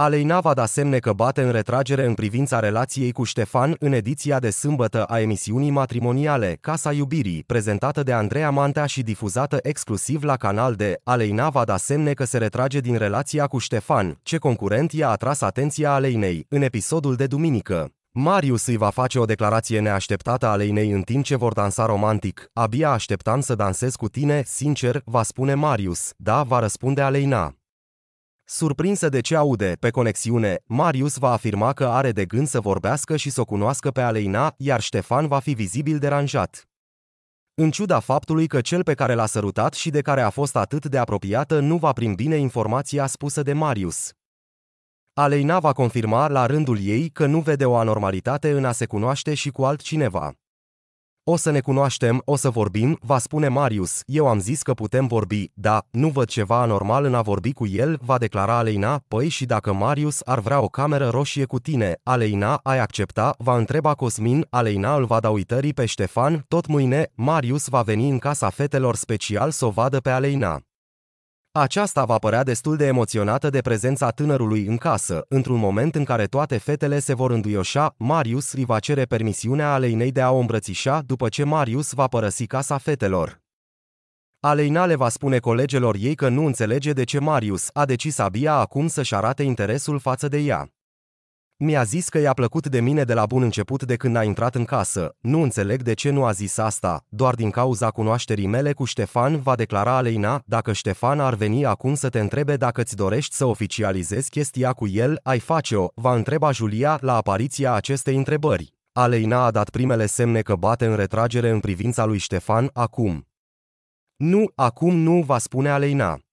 Aleinava da semne că bate în retragere în privința relației cu Ștefan în ediția de sâmbătă a emisiunii matrimoniale Casa Iubirii, prezentată de Andreea Mantea și difuzată exclusiv la canal de Aleinava da semne că se retrage din relația cu Ștefan, ce concurent i-a atras atenția Aleinei în episodul de duminică. Marius îi va face o declarație neașteptată aleinei în timp ce vor dansa romantic. Abia așteptam să dansez cu tine, sincer, va spune Marius. Da, va răspunde Aleina. Surprinsă de ce aude, pe conexiune, Marius va afirma că are de gând să vorbească și să o cunoască pe Aleina, iar Ștefan va fi vizibil deranjat. În ciuda faptului că cel pe care l-a sărutat și de care a fost atât de apropiată nu va primi bine informația spusă de Marius. Aleina va confirma la rândul ei că nu vede o anormalitate în a se cunoaște și cu altcineva. O să ne cunoaștem, o să vorbim, va spune Marius, eu am zis că putem vorbi, da, nu văd ceva anormal în a vorbi cu el, va declara Aleina, păi și dacă Marius ar vrea o cameră roșie cu tine, Aleina, ai accepta, va întreba Cosmin, Aleina îl va da uitării pe Ștefan, tot mâine, Marius va veni în casa fetelor special să o vadă pe Aleina. Aceasta va părea destul de emoționată de prezența tânărului în casă, într-un moment în care toate fetele se vor înduioșa, Marius îi va cere permisiunea Aleinei de a o îmbrățișa după ce Marius va părăsi casa fetelor. Aleina le va spune colegelor ei că nu înțelege de ce Marius a decis abia acum să-și arate interesul față de ea. Mi-a zis că i-a plăcut de mine de la bun început de când a intrat în casă. Nu înțeleg de ce nu a zis asta, doar din cauza cunoașterii mele cu Ștefan, va declara Aleina, dacă Ștefan ar veni acum să te întrebe dacă ți dorești să oficializezi chestia cu el, ai face-o, va întreba Julia la apariția acestei întrebări. Aleina a dat primele semne că bate în retragere în privința lui Ștefan acum. Nu, acum nu, va spune Aleina.